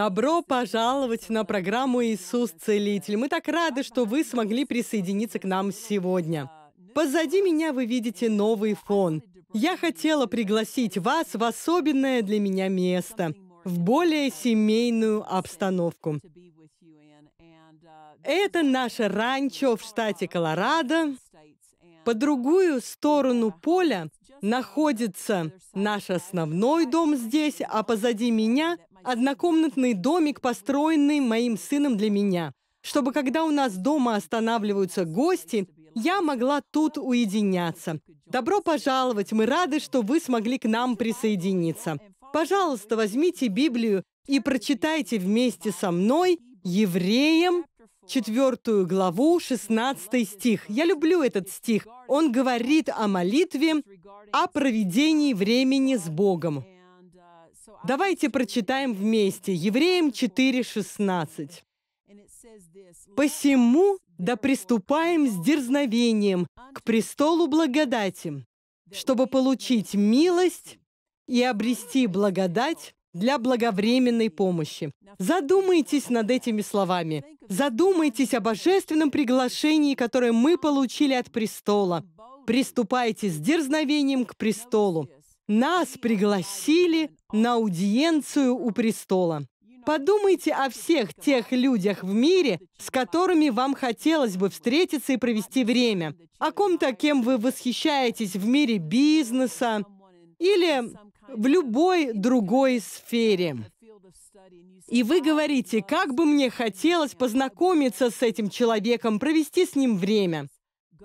Добро пожаловать на программу «Иисус Целитель». Мы так рады, что вы смогли присоединиться к нам сегодня. Позади меня вы видите новый фон. Я хотела пригласить вас в особенное для меня место, в более семейную обстановку. Это наше ранчо в штате Колорадо. По другую сторону поля находится наш основной дом здесь, а позади меня однокомнатный домик, построенный моим сыном для меня, чтобы когда у нас дома останавливаются гости, я могла тут уединяться. Добро пожаловать, мы рады, что вы смогли к нам присоединиться. Пожалуйста, возьмите Библию и прочитайте вместе со мной Евреям 4 главу 16 стих. Я люблю этот стих. Он говорит о молитве, о проведении времени с Богом. Давайте прочитаем вместе. Евреям 4.16. «Посему да приступаем с дерзновением к престолу благодати, чтобы получить милость и обрести благодать для благовременной помощи. Задумайтесь над этими словами. Задумайтесь о божественном приглашении, которое мы получили от престола. Приступайте с дерзновением к престолу. Нас пригласили на аудиенцию у престола. Подумайте о всех тех людях в мире, с которыми вам хотелось бы встретиться и провести время. О ком-то, кем вы восхищаетесь в мире бизнеса или в любой другой сфере. И вы говорите, как бы мне хотелось познакомиться с этим человеком, провести с ним время.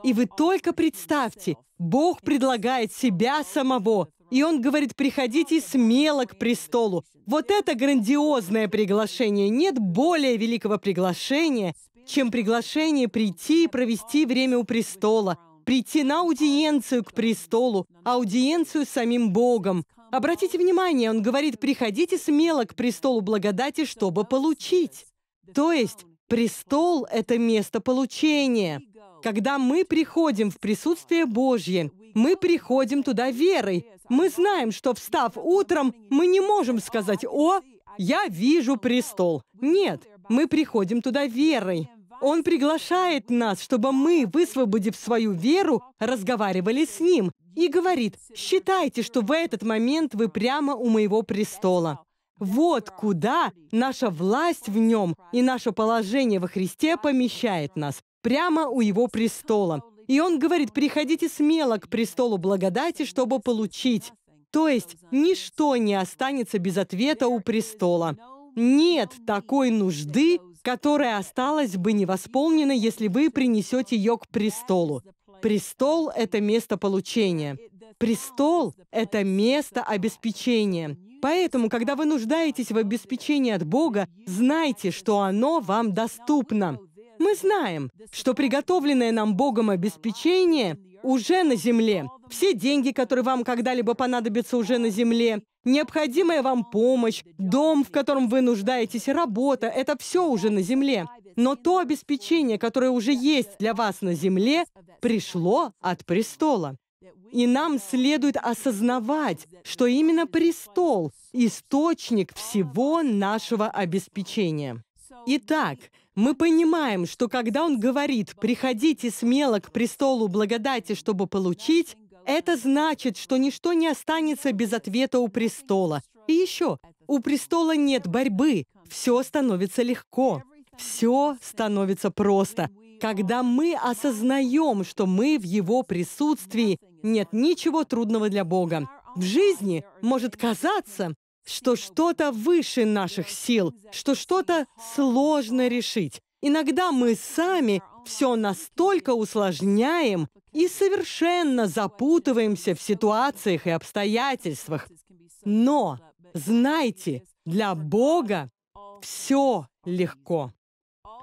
И вы только представьте, Бог предлагает себя самого, и он говорит, приходите смело к престолу. Вот это грандиозное приглашение. Нет более великого приглашения, чем приглашение прийти и провести время у престола, прийти на аудиенцию к престолу, аудиенцию с самим Богом. Обратите внимание, он говорит, приходите смело к престолу благодати, чтобы получить. То есть престол – это место получения. Когда мы приходим в присутствие Божье, мы приходим туда верой. Мы знаем, что встав утром, мы не можем сказать «О, я вижу престол». Нет, мы приходим туда верой. Он приглашает нас, чтобы мы, высвободив свою веру, разговаривали с Ним и говорит, «Считайте, что в этот момент вы прямо у моего престола». Вот куда наша власть в нем и наше положение во Христе помещает нас, прямо у его престола. И он говорит, приходите смело к престолу благодати, чтобы получить. То есть ничто не останется без ответа у престола. Нет такой нужды, которая осталась бы невосполнена, если вы принесете ее к престолу. Престол – это место получения. Престол – это место обеспечения. Поэтому, когда вы нуждаетесь в обеспечении от Бога, знайте, что оно вам доступно. Мы знаем, что приготовленное нам Богом обеспечение уже на земле. Все деньги, которые вам когда-либо понадобятся, уже на земле. Необходимая вам помощь, дом, в котором вы нуждаетесь, работа – это все уже на земле. Но то обеспечение, которое уже есть для вас на земле, пришло от престола. И нам следует осознавать, что именно престол – источник всего нашего обеспечения. Итак, мы понимаем, что когда он говорит «приходите смело к престолу благодати, чтобы получить», это значит, что ничто не останется без ответа у престола. И еще, у престола нет борьбы, все становится легко, все становится просто. Когда мы осознаем, что мы в его присутствии, нет ничего трудного для Бога. В жизни может казаться, что что-то выше наших сил, что что-то сложно решить. Иногда мы сами все настолько усложняем и совершенно запутываемся в ситуациях и обстоятельствах. Но, знайте, для Бога все легко.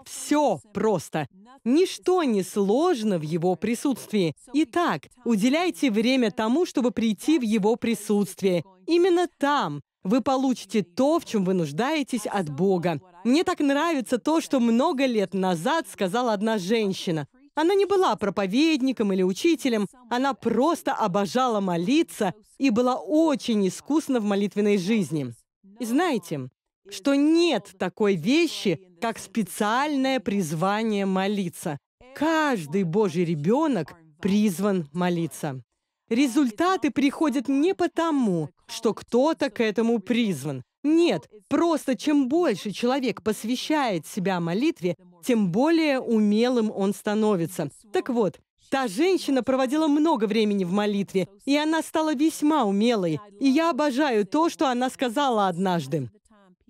Все просто. Ничто не сложно в Его присутствии. Итак, уделяйте время тому, чтобы прийти в Его присутствие. Именно там, вы получите то, в чем вы нуждаетесь от Бога. Мне так нравится то, что много лет назад сказала одна женщина. Она не была проповедником или учителем, она просто обожала молиться и была очень искусна в молитвенной жизни. И знаете, что нет такой вещи, как специальное призвание молиться. Каждый Божий ребенок призван молиться. Результаты приходят не потому, что кто-то к этому призван. Нет, просто чем больше человек посвящает себя молитве, тем более умелым он становится. Так вот, Та женщина проводила много времени в молитве, и она стала весьма умелой. И я обожаю то, что она сказала однажды.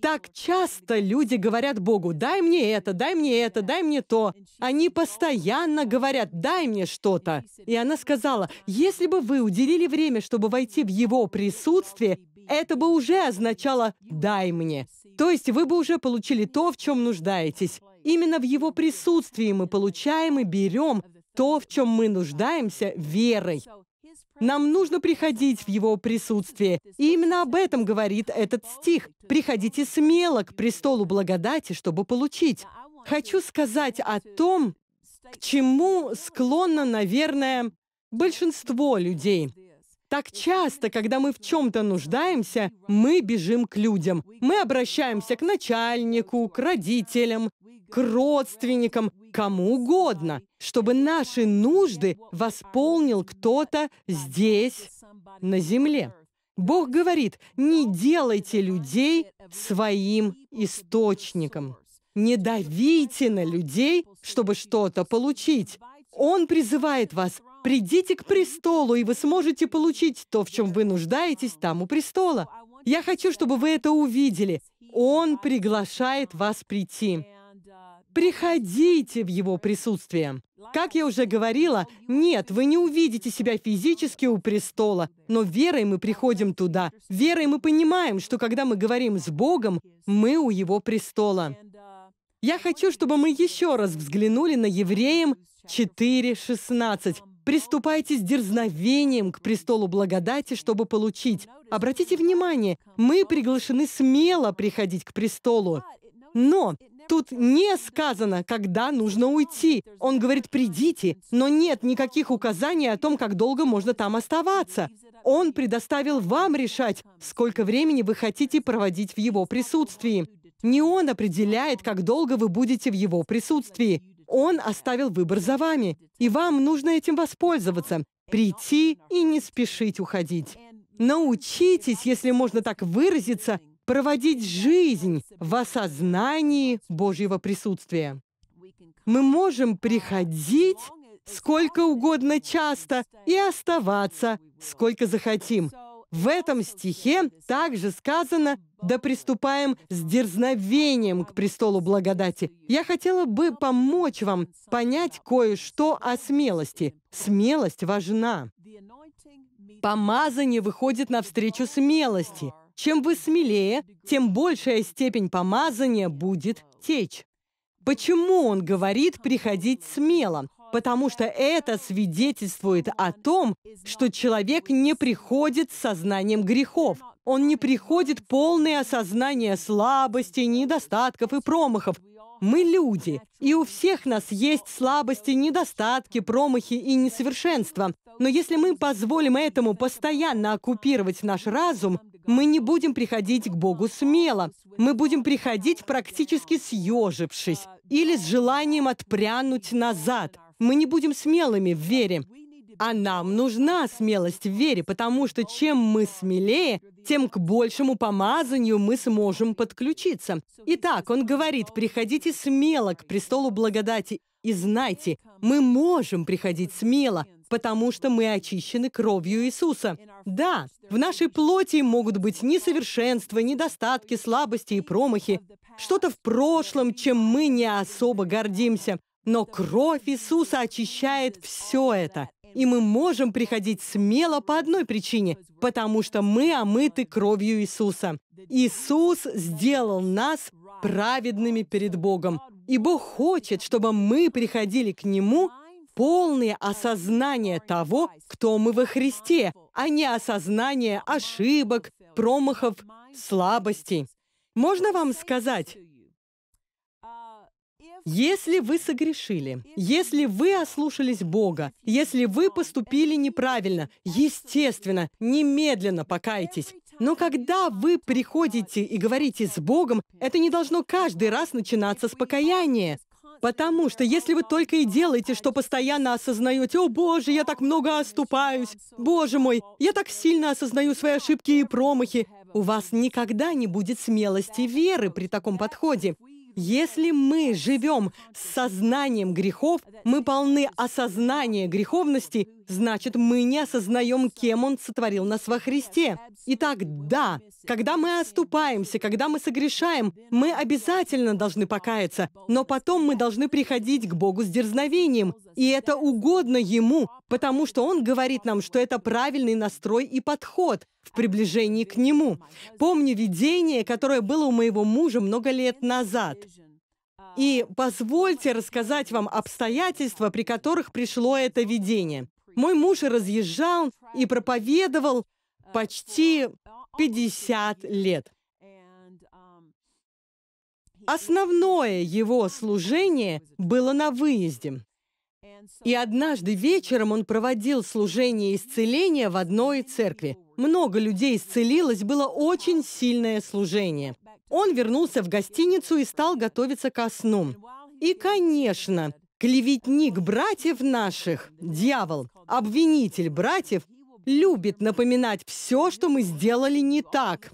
Так часто люди говорят Богу, дай мне это, дай мне это, дай мне то. Они постоянно говорят, дай мне что-то. И она сказала, если бы вы уделили время, чтобы войти в Его присутствие, это бы уже означало «дай мне». То есть вы бы уже получили то, в чем нуждаетесь. Именно в Его присутствии мы получаем и берем то, в чем мы нуждаемся, верой. Нам нужно приходить в Его присутствие. И именно об этом говорит этот стих. «Приходите смело к престолу благодати, чтобы получить». Хочу сказать о том, к чему склонно, наверное, большинство людей. Так часто, когда мы в чем-то нуждаемся, мы бежим к людям. Мы обращаемся к начальнику, к родителям, к родственникам, кому угодно, чтобы наши нужды восполнил кто-то здесь, на земле. Бог говорит, не делайте людей своим источником. Не давите на людей, чтобы что-то получить. Он призывает вас Придите к престолу, и вы сможете получить то, в чем вы нуждаетесь там у престола. Я хочу, чтобы вы это увидели. Он приглашает вас прийти. Приходите в его присутствие. Как я уже говорила, нет, вы не увидите себя физически у престола, но верой мы приходим туда. Верой мы понимаем, что когда мы говорим с Богом, мы у его престола. Я хочу, чтобы мы еще раз взглянули на Евреям 4.16. Приступайте с дерзновением к престолу благодати, чтобы получить. Обратите внимание, мы приглашены смело приходить к престолу. Но тут не сказано, когда нужно уйти. Он говорит, придите, но нет никаких указаний о том, как долго можно там оставаться. Он предоставил вам решать, сколько времени вы хотите проводить в его присутствии. Не он определяет, как долго вы будете в его присутствии. Он оставил выбор за вами, и вам нужно этим воспользоваться, прийти и не спешить уходить. Научитесь, если можно так выразиться, проводить жизнь в осознании Божьего присутствия. Мы можем приходить сколько угодно часто и оставаться сколько захотим, в этом стихе также сказано «Да приступаем с дерзновением к престолу благодати». Я хотела бы помочь вам понять кое-что о смелости. Смелость важна. Помазание выходит навстречу смелости. Чем вы смелее, тем большая степень помазания будет течь. Почему он говорит «приходить смело»? потому что это свидетельствует о том, что человек не приходит с сознанием грехов. Он не приходит полное осознание слабостей, недостатков и промахов. Мы люди, и у всех нас есть слабости, недостатки, промахи и несовершенства. Но если мы позволим этому постоянно оккупировать наш разум, мы не будем приходить к Богу смело. Мы будем приходить практически съежившись или с желанием отпрянуть назад. Мы не будем смелыми в вере. А нам нужна смелость в вере, потому что чем мы смелее, тем к большему помазанию мы сможем подключиться. Итак, он говорит, приходите смело к престолу благодати и знайте, мы можем приходить смело, потому что мы очищены кровью Иисуса. Да, в нашей плоти могут быть несовершенства, недостатки, слабости и промахи, что-то в прошлом, чем мы не особо гордимся. Но кровь Иисуса очищает все это. И мы можем приходить смело по одной причине, потому что мы омыты кровью Иисуса. Иисус сделал нас праведными перед Богом. И Бог хочет, чтобы мы приходили к Нему полное осознание того, кто мы во Христе, а не осознание ошибок, промахов, слабостей. Можно вам сказать, если вы согрешили, если вы ослушались Бога, если вы поступили неправильно, естественно, немедленно покайтесь. Но когда вы приходите и говорите с Богом, это не должно каждый раз начинаться с покаяния. Потому что если вы только и делаете, что постоянно осознаете, «О, Боже, я так много оступаюсь! Боже мой, я так сильно осознаю свои ошибки и промахи!» У вас никогда не будет смелости веры при таком подходе. Если мы живем с сознанием грехов, мы полны осознания греховности, значит, мы не осознаем, кем Он сотворил нас во Христе. Итак, да, когда мы оступаемся, когда мы согрешаем, мы обязательно должны покаяться, но потом мы должны приходить к Богу с дерзновением, и это угодно ему, потому что он говорит нам, что это правильный настрой и подход в приближении к нему. Помню видение, которое было у моего мужа много лет назад. И позвольте рассказать вам обстоятельства, при которых пришло это видение. Мой муж разъезжал и проповедовал почти 50 лет. Основное его служение было на выезде. И однажды вечером он проводил служение исцеления в одной церкви. Много людей исцелилось, было очень сильное служение. Он вернулся в гостиницу и стал готовиться ко сну. И, конечно, клеветник братьев наших, дьявол, обвинитель братьев, любит напоминать все, что мы сделали не так,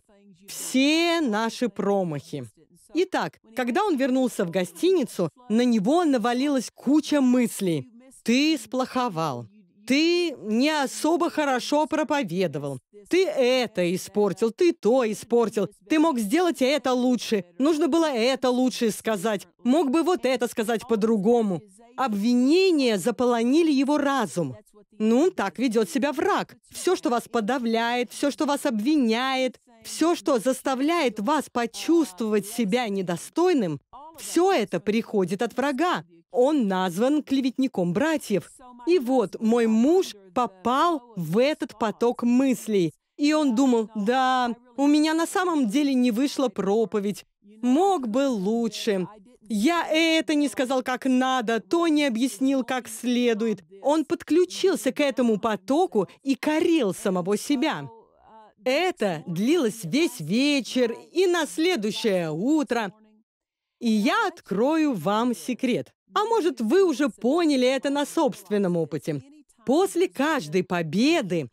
все наши промахи. Итак, когда он вернулся в гостиницу, на него навалилась куча мыслей. «Ты сплоховал. Ты не особо хорошо проповедовал. Ты это испортил, ты то испортил. Ты мог сделать это лучше. Нужно было это лучше сказать. Мог бы вот это сказать по-другому». Обвинения заполонили его разум. Ну, так ведет себя враг. Все, что вас подавляет, все, что вас обвиняет, все, что заставляет вас почувствовать себя недостойным, все это приходит от врага. Он назван клеветником братьев. И вот мой муж попал в этот поток мыслей. И он думал, да, у меня на самом деле не вышла проповедь. Мог бы лучше. Я это не сказал как надо, то не объяснил как следует. Он подключился к этому потоку и корил самого себя. Это длилось весь вечер и на следующее утро. И я открою вам секрет. А может, вы уже поняли это на собственном опыте. После каждой победы,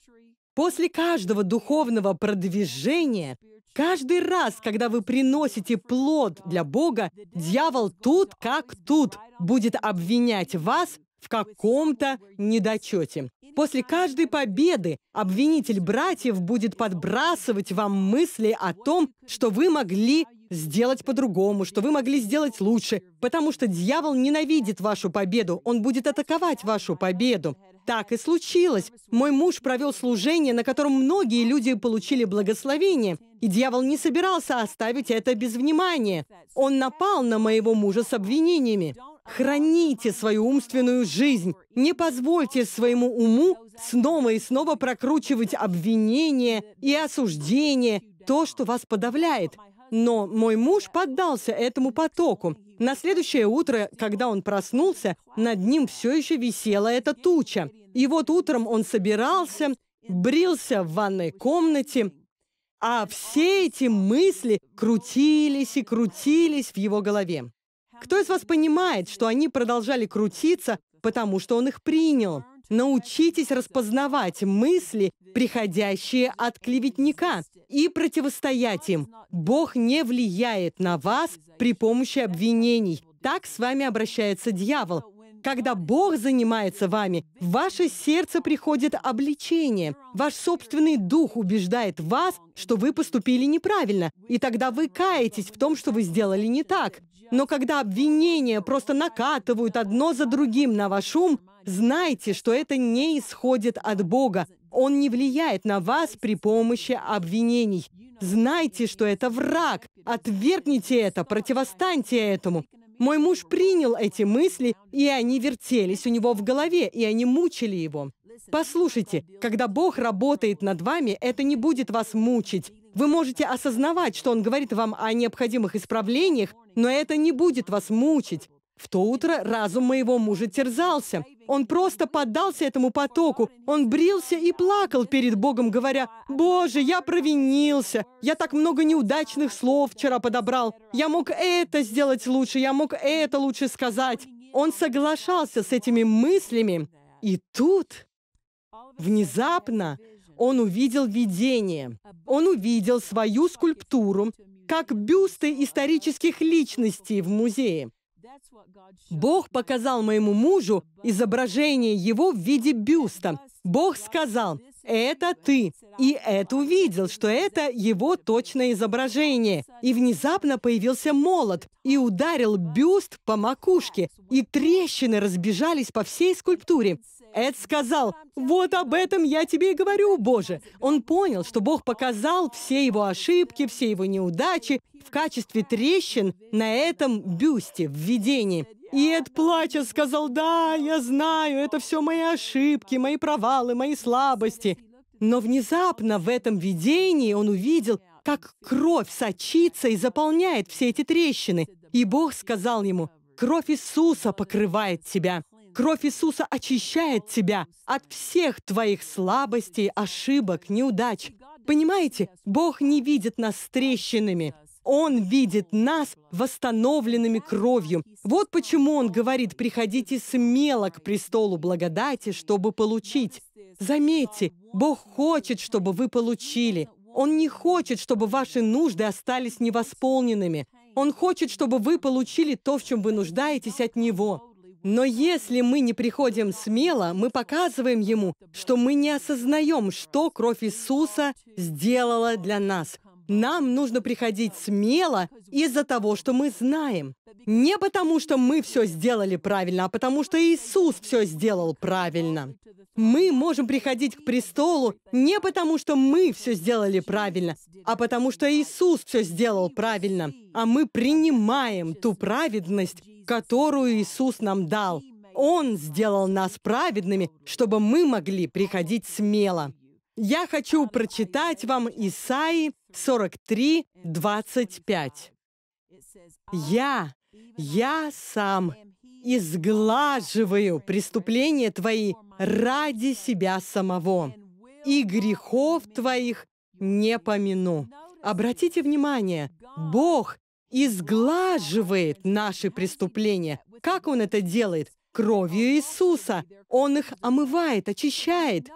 после каждого духовного продвижения, каждый раз, когда вы приносите плод для Бога, дьявол тут как тут будет обвинять вас в каком-то недочете. После каждой победы обвинитель братьев будет подбрасывать вам мысли о том, что вы могли сделать по-другому, что вы могли сделать лучше, потому что дьявол ненавидит вашу победу, он будет атаковать вашу победу. Так и случилось. Мой муж провел служение, на котором многие люди получили благословение, и дьявол не собирался оставить это без внимания. Он напал на моего мужа с обвинениями. Храните свою умственную жизнь. Не позвольте своему уму снова и снова прокручивать обвинения и осуждение то, что вас подавляет. Но мой муж поддался этому потоку. На следующее утро, когда он проснулся, над ним все еще висела эта туча. И вот утром он собирался, брился в ванной комнате, а все эти мысли крутились и крутились в его голове. Кто из вас понимает, что они продолжали крутиться, потому что он их принял? Научитесь распознавать мысли, приходящие от клеветника, и противостоять им. Бог не влияет на вас при помощи обвинений. Так с вами обращается дьявол. Когда Бог занимается вами, в ваше сердце приходит обличение. Ваш собственный дух убеждает вас, что вы поступили неправильно, и тогда вы каетесь в том, что вы сделали не так. Но когда обвинения просто накатывают одно за другим на ваш ум, знайте, что это не исходит от Бога. Он не влияет на вас при помощи обвинений. Знайте, что это враг. Отвергните это, противостаньте этому. Мой муж принял эти мысли, и они вертелись у него в голове, и они мучили его. Послушайте, когда Бог работает над вами, это не будет вас мучить. Вы можете осознавать, что он говорит вам о необходимых исправлениях, но это не будет вас мучить. В то утро разум моего мужа терзался. Он просто поддался этому потоку. Он брился и плакал перед Богом, говоря, «Боже, я провинился! Я так много неудачных слов вчера подобрал! Я мог это сделать лучше, я мог это лучше сказать!» Он соглашался с этими мыслями. И тут, внезапно, он увидел видение. Он увидел свою скульптуру, как бюсты исторических личностей в музее. Бог показал моему мужу изображение его в виде бюста. Бог сказал, это ты. И это увидел, что это его точное изображение. И внезапно появился молот и ударил бюст по макушке, и трещины разбежались по всей скульптуре. Эд сказал, «Вот об этом я тебе и говорю, Боже». Он понял, что Бог показал все его ошибки, все его неудачи в качестве трещин на этом бюсте в видении. И Эд, плача, сказал, «Да, я знаю, это все мои ошибки, мои провалы, мои слабости». Но внезапно в этом видении он увидел, как кровь сочится и заполняет все эти трещины. И Бог сказал ему, «Кровь Иисуса покрывает тебя». Кровь Иисуса очищает тебя от всех твоих слабостей, ошибок, неудач. Понимаете, Бог не видит нас трещинами. Он видит нас восстановленными кровью. Вот почему Он говорит, приходите смело к престолу благодати, чтобы получить. Заметьте, Бог хочет, чтобы вы получили. Он не хочет, чтобы ваши нужды остались невосполненными. Он хочет, чтобы вы получили то, в чем вы нуждаетесь от Него. Но если мы не приходим смело, мы показываем ему, что мы не осознаем, что кровь Иисуса сделала для нас. Нам нужно приходить смело из-за того, что мы знаем. Не потому, что мы все сделали правильно, а потому, что Иисус все сделал правильно. Мы можем приходить к престолу не потому, что мы все сделали правильно, а потому, что Иисус все сделал правильно. А мы принимаем ту праведность, которую Иисус нам дал. Он сделал нас праведными, чтобы мы могли приходить смело. Я хочу прочитать вам Исаи 43, 25. «Я, я сам изглаживаю преступления твои ради себя самого, и грехов твоих не помяну». Обратите внимание, Бог изглаживает наши преступления. Как Он это делает? Кровью Иисуса. Он их омывает, очищает.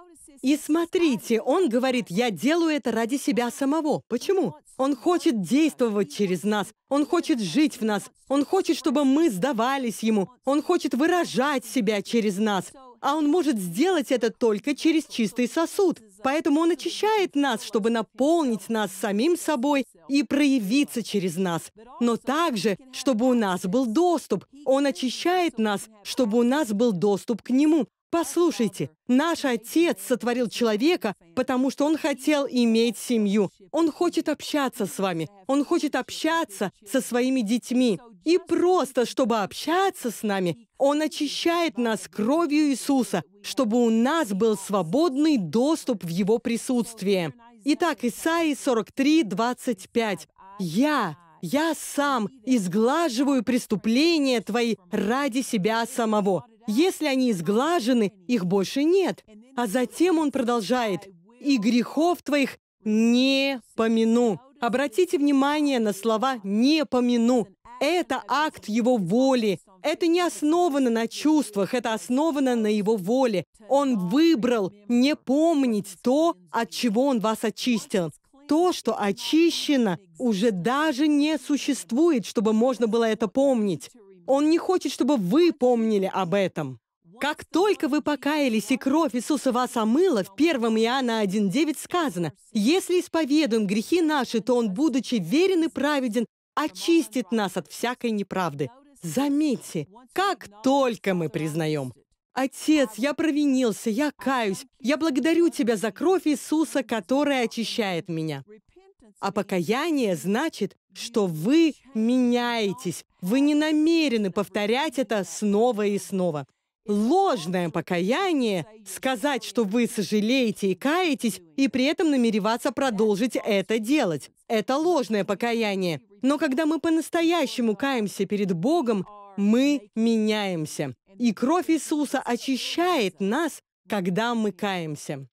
И смотрите, он говорит, я делаю это ради себя самого. Почему? Он хочет действовать через нас. Он хочет жить в нас. Он хочет, чтобы мы сдавались ему. Он хочет выражать себя через нас. А он может сделать это только через чистый сосуд. Поэтому Он очищает нас, чтобы наполнить нас самим собой и проявиться через нас, но также, чтобы у нас был доступ. Он очищает нас, чтобы у нас был доступ к Нему. Послушайте, наш Отец сотворил человека, потому что Он хотел иметь семью. Он хочет общаться с вами. Он хочет общаться со своими детьми. И просто, чтобы общаться с нами, он очищает нас кровью Иисуса, чтобы у нас был свободный доступ в Его присутствие. Итак, Исаии 43, 25. «Я, я сам изглаживаю преступления твои ради себя самого. Если они изглажены, их больше нет». А затем он продолжает. «И грехов твоих не помяну». Обратите внимание на слова «не помяну». Это акт его воли, это не основано на чувствах, это основано на его воле. Он выбрал не помнить то, от чего он вас очистил. То, что очищено, уже даже не существует, чтобы можно было это помнить. Он не хочет, чтобы вы помнили об этом. Как только вы покаялись, и кровь Иисуса вас омыла, в 1 Иоанна 1.9 сказано, «Если исповедуем грехи наши, то Он, будучи верен и праведен, очистит нас от всякой неправды». Заметьте, как только мы признаем, «Отец, я провинился, я каюсь, я благодарю Тебя за кровь Иисуса, которая очищает меня». А покаяние значит, что вы меняетесь, вы не намерены повторять это снова и снова ложное покаяние, сказать, что вы сожалеете и каетесь, и при этом намереваться продолжить это делать. Это ложное покаяние. Но когда мы по-настоящему каемся перед Богом, мы меняемся. И кровь Иисуса очищает нас, когда мы каемся.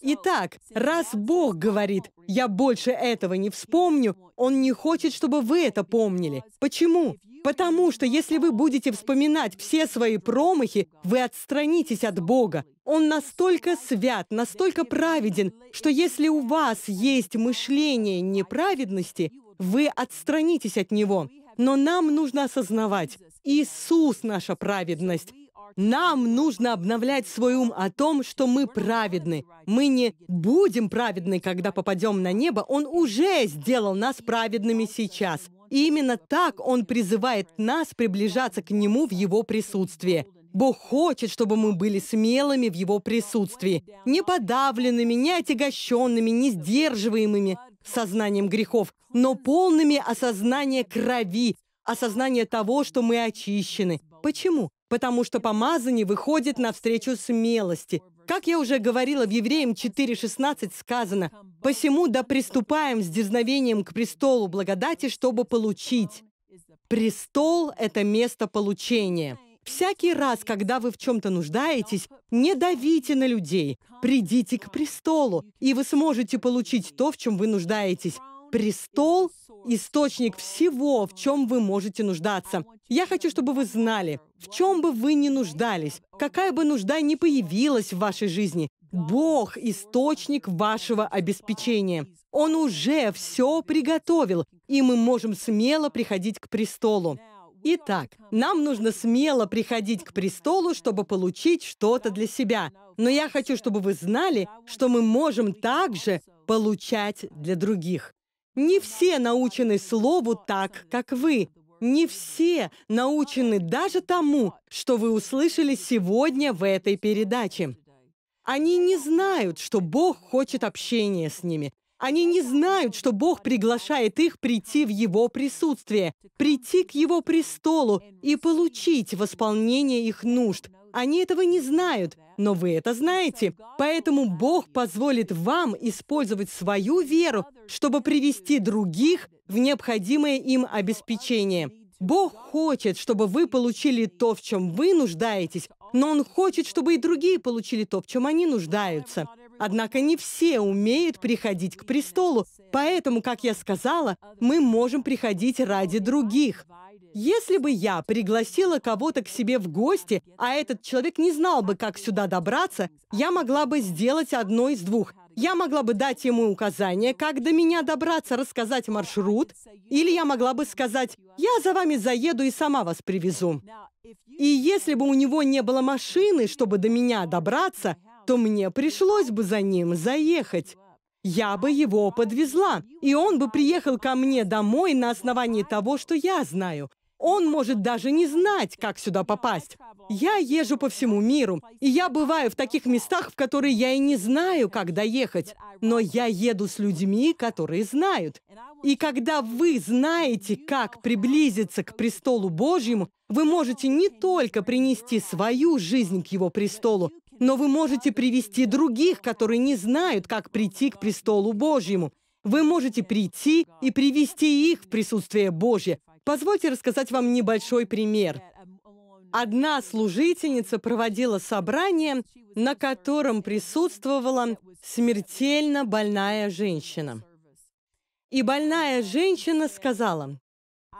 Итак, раз Бог говорит, я больше этого не вспомню, Он не хочет, чтобы вы это помнили. Почему? Потому что если вы будете вспоминать все свои промахи, вы отстранитесь от Бога. Он настолько свят, настолько праведен, что если у вас есть мышление неправедности, вы отстранитесь от Него. Но нам нужно осознавать, Иисус – наша праведность. Нам нужно обновлять свой ум о том, что мы праведны. Мы не будем праведны, когда попадем на небо. Он уже сделал нас праведными сейчас. И именно так Он призывает нас приближаться к Нему в Его присутствии. Бог хочет, чтобы мы были смелыми в Его присутствии, не подавленными, не отягощенными, не сдерживаемыми сознанием грехов, но полными осознания крови, осознания того, что мы очищены. Почему? потому что помазание выходит навстречу смелости. Как я уже говорила, в Евреям 4.16 сказано, «Посему да приступаем с дерзновением к престолу благодати, чтобы получить». Престол – это место получения. Всякий раз, когда вы в чем-то нуждаетесь, не давите на людей. Придите к престолу, и вы сможете получить то, в чем вы нуждаетесь. Престол – источник всего, в чем вы можете нуждаться. Я хочу, чтобы вы знали – в чем бы вы ни нуждались, какая бы нужда ни появилась в вашей жизни, Бог – источник вашего обеспечения. Он уже все приготовил, и мы можем смело приходить к престолу. Итак, нам нужно смело приходить к престолу, чтобы получить что-то для себя. Но я хочу, чтобы вы знали, что мы можем также получать для других. Не все научены слову так, как вы, не все научены даже тому, что вы услышали сегодня в этой передаче. Они не знают, что Бог хочет общения с ними. Они не знают, что Бог приглашает их прийти в Его присутствие, прийти к Его престолу и получить восполнение их нужд. Они этого не знают, но вы это знаете. Поэтому Бог позволит вам использовать свою веру, чтобы привести других в необходимое им обеспечение. Бог хочет, чтобы вы получили то, в чем вы нуждаетесь, но Он хочет, чтобы и другие получили то, в чем они нуждаются. Однако не все умеют приходить к престолу, поэтому, как я сказала, мы можем приходить ради других. Если бы я пригласила кого-то к себе в гости, а этот человек не знал бы, как сюда добраться, я могла бы сделать одно из двух. Я могла бы дать ему указание, как до меня добраться, рассказать маршрут, или я могла бы сказать, я за вами заеду и сама вас привезу. И если бы у него не было машины, чтобы до меня добраться, то мне пришлось бы за ним заехать. Я бы его подвезла, и он бы приехал ко мне домой на основании того, что я знаю. Он может даже не знать, как сюда попасть. Я езжу по всему миру, и я бываю в таких местах, в которые я и не знаю, как доехать. Но я еду с людьми, которые знают. И когда вы знаете, как приблизиться к престолу Божьему, вы можете не только принести свою жизнь к его престолу, но вы можете привести других, которые не знают, как прийти к престолу Божьему. Вы можете прийти и привести их в присутствие Божье, Позвольте рассказать вам небольшой пример. Одна служительница проводила собрание, на котором присутствовала смертельно больная женщина. И больная женщина сказала,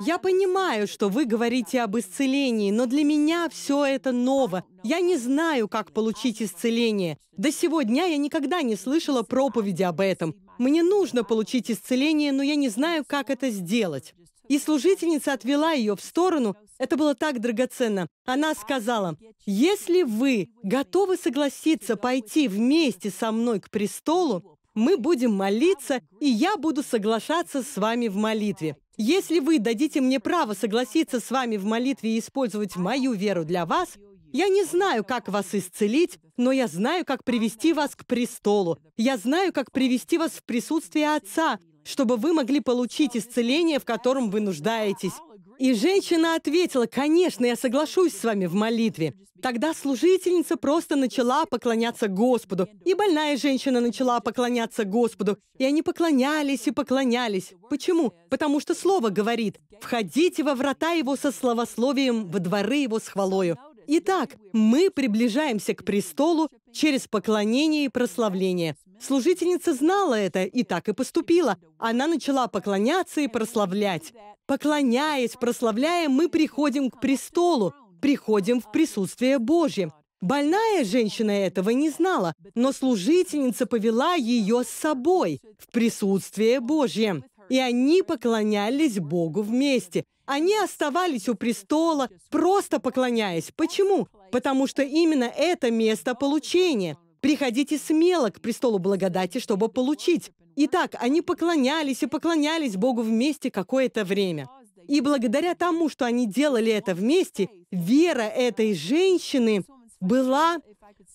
«Я понимаю, что вы говорите об исцелении, но для меня все это ново. Я не знаю, как получить исцеление. До сегодня я никогда не слышала проповеди об этом. Мне нужно получить исцеление, но я не знаю, как это сделать». И служительница отвела ее в сторону. Это было так драгоценно. Она сказала, «Если вы готовы согласиться пойти вместе со мной к престолу, мы будем молиться, и я буду соглашаться с вами в молитве. Если вы дадите мне право согласиться с вами в молитве и использовать мою веру для вас, я не знаю, как вас исцелить, но я знаю, как привести вас к престолу. Я знаю, как привести вас в присутствие Отца, чтобы вы могли получить исцеление, в котором вы нуждаетесь. И женщина ответила, конечно, я соглашусь с вами в молитве. Тогда служительница просто начала поклоняться Господу. И больная женщина начала поклоняться Господу. И они поклонялись и поклонялись. Почему? Потому что Слово говорит, «Входите во врата Его со словословием, во дворы Его с хвалою». Итак, мы приближаемся к престолу через поклонение и прославление. Служительница знала это и так и поступила. Она начала поклоняться и прославлять. Поклоняясь, прославляя, мы приходим к престолу, приходим в присутствие Божье. Больная женщина этого не знала, но служительница повела ее с собой в присутствие Божье. И они поклонялись Богу вместе. Они оставались у престола, просто поклоняясь. Почему? Потому что именно это место получения – Приходите смело к престолу благодати, чтобы получить. Итак, они поклонялись и поклонялись Богу вместе какое-то время. И благодаря тому, что они делали это вместе, вера этой женщины была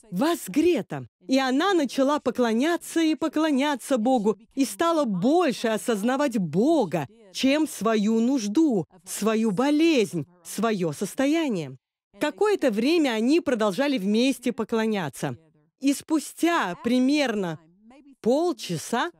возгрета. И она начала поклоняться и поклоняться Богу, и стала больше осознавать Бога, чем свою нужду, свою болезнь, свое состояние. Какое-то время они продолжали вместе поклоняться. И спустя примерно полчаса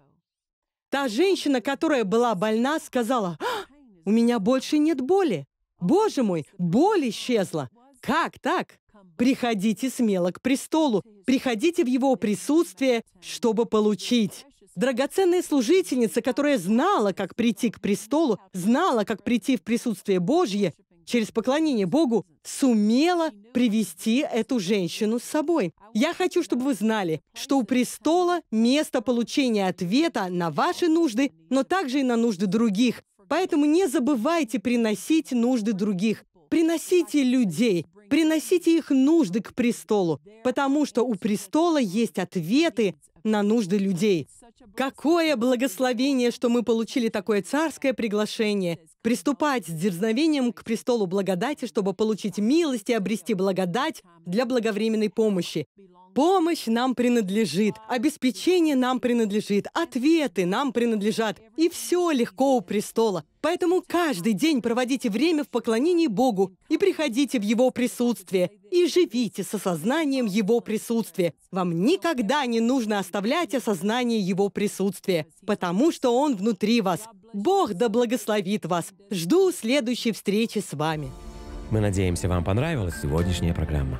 та женщина, которая была больна, сказала, «А, «У меня больше нет боли! Боже мой, боль исчезла! Как так?» Приходите смело к престолу, приходите в его присутствие, чтобы получить. Драгоценная служительница, которая знала, как прийти к престолу, знала, как прийти в присутствие Божье, через поклонение Богу сумела привести эту женщину с собой. Я хочу, чтобы вы знали, что у престола место получения ответа на ваши нужды, но также и на нужды других. Поэтому не забывайте приносить нужды других. Приносите людей, приносите их нужды к престолу, потому что у престола есть ответы на нужды людей. Какое благословение, что мы получили такое царское приглашение приступать с дерзновением к престолу благодати, чтобы получить милость и обрести благодать для благовременной помощи. Помощь нам принадлежит, обеспечение нам принадлежит, ответы нам принадлежат. И все легко у престола. Поэтому каждый день проводите время в поклонении Богу и приходите в Его присутствие, и живите с осознанием Его присутствия. Вам никогда не нужно оставлять осознание Его присутствия, потому что Он внутри вас. Бог да благословит вас. Жду следующей встречи с вами. Мы надеемся, вам понравилась сегодняшняя программа.